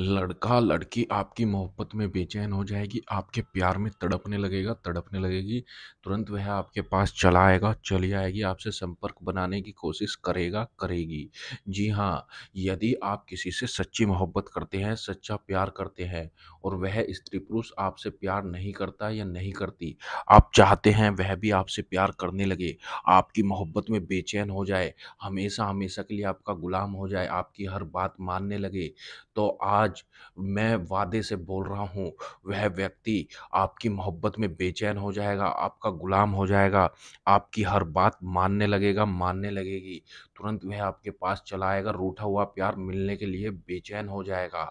लड़का लड़की आपकी मोहब्बत में बेचैन हो जाएगी आपके प्यार में तड़पने लगेगा तड़पने लगेगी तुरंत वह आपके पास चला आएगा चली आएगी आपसे संपर्क बनाने की कोशिश करेगा करेगी जी हाँ यदि आप किसी से सच्ची मोहब्बत करते हैं सच्चा प्यार करते हैं और वह स्त्री पुरुष आपसे प्यार नहीं करता या नहीं करती आप चाहते हैं वह भी आपसे प्यार करने लगे आपकी मोहब्बत में बेचैन हो जाए हमेशा हमेशा के लिए आपका गुलाम हो जाए आपकी हर बात मानने लगे तो आप आज मैं वादे से बोल रहा हूँ वह व्यक्ति आपकी मोहब्बत में बेचैन हो जाएगा आपका गुलाम हो जाएगा आपकी हर बात मानने लगेगा मानने लगेगी तुरंत वह आपके पास चला आएगा रूठा हुआ प्यार मिलने के लिए बेचैन हो जाएगा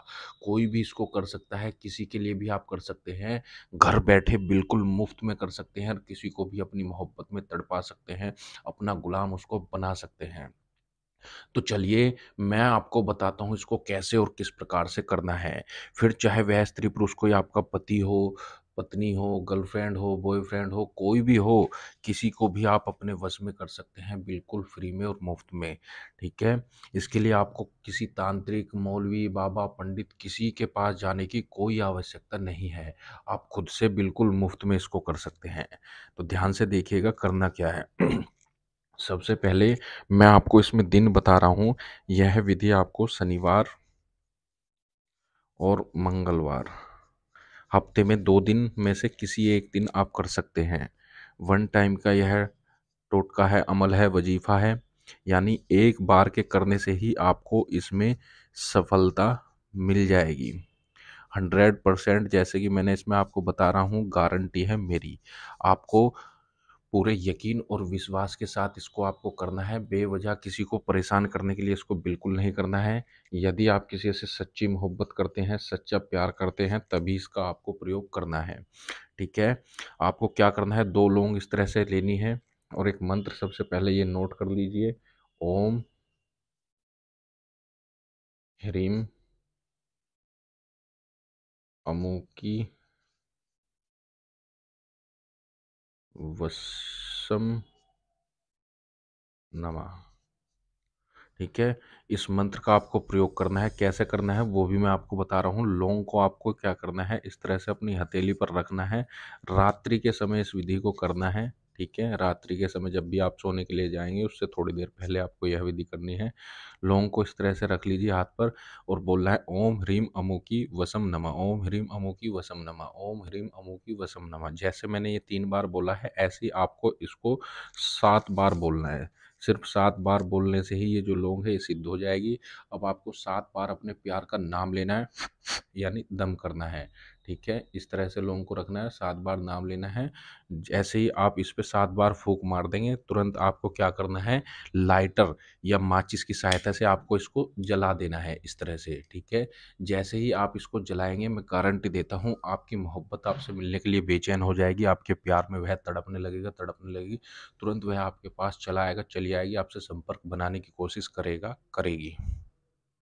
कोई भी इसको कर सकता है किसी के लिए भी आप कर सकते हैं घर बैठे बिल्कुल मुफ्त में कर सकते हैं और किसी को भी अपनी मोहब्बत में तड़पा सकते हैं अपना गुलाम उसको बना सकते हैं तो चलिए मैं आपको बताता हूँ इसको कैसे और किस प्रकार से करना है फिर चाहे वह स्त्री पुरुष या आपका पति हो पत्नी हो गर्लफ्रेंड हो बॉयफ्रेंड हो कोई भी हो किसी को भी आप अपने वश में कर सकते हैं बिल्कुल फ्री में और मुफ्त में ठीक है इसके लिए आपको किसी तांत्रिक मौलवी बाबा पंडित किसी के पास जाने की कोई आवश्यकता नहीं है आप खुद से बिल्कुल मुफ्त में इसको कर सकते हैं तो ध्यान से देखिएगा करना क्या है सबसे पहले मैं आपको इसमें दिन बता रहा हूँ यह विधि आपको शनिवार और मंगलवार हफ्ते में दो दिन में से किसी एक दिन आप कर सकते हैं वन टाइम का यह टोटका है अमल है वजीफ़ा है यानी एक बार के करने से ही आपको इसमें सफलता मिल जाएगी हंड्रेड परसेंट जैसे कि मैंने इसमें आपको बता रहा हूँ गारंटी है मेरी आपको पूरे यकीन और विश्वास के साथ इसको आपको करना है बेवजह किसी को परेशान करने के लिए इसको बिल्कुल नहीं करना है यदि आप किसी से सच्ची मोहब्बत करते हैं सच्चा प्यार करते हैं तभी इसका आपको प्रयोग करना है ठीक है आपको क्या करना है दो लोंग इस तरह से लेनी है और एक मंत्र सबसे पहले ये नोट कर लीजिए ओम ह्रीम अमुकी वसम नमा ठीक है इस मंत्र का आपको प्रयोग करना है कैसे करना है वो भी मैं आपको बता रहा हूँ लौंग को आपको क्या करना है इस तरह से अपनी हथेली पर रखना है रात्रि के समय इस विधि को करना है ठीक है रात्रि के समय जब भी आप सोने के लिए जाएंगे उससे थोड़ी देर पहले आपको यह विधि करनी है लौंग को इस तरह से रख लीजिए हाथ पर और बोलना है ओम ह्रीम अमुकी वसम नमा ओम ह्रीम अमुकी वसम नमा ओम ह्रीम अमुकी वसम नमा जैसे मैंने ये तीन बार बोला है ऐसे ही आपको इसको सात बार बोलना है सिर्फ सात बार बोलने से ही ये जो लोंग है ये सिद्ध हो जाएगी अब आपको सात बार अपने प्यार का नाम लेना है यानी दम करना है ठीक है इस तरह से लोगों को रखना है सात बार नाम लेना है जैसे ही आप इस पर सात बार फूक मार देंगे तुरंत आपको क्या करना है लाइटर या माचिस की सहायता से आपको इसको जला देना है इस तरह से ठीक है जैसे ही आप इसको जलाएंगे मैं गारंटी देता हूँ आपकी मोहब्बत आपसे मिलने के लिए बेचैन हो जाएगी आपके प्यार में वह तड़पने लगेगा तड़पने लगेगी तुरंत वह आपके पास चला आएगा चली आएगी आपसे संपर्क बनाने की कोशिश करेगा करेगी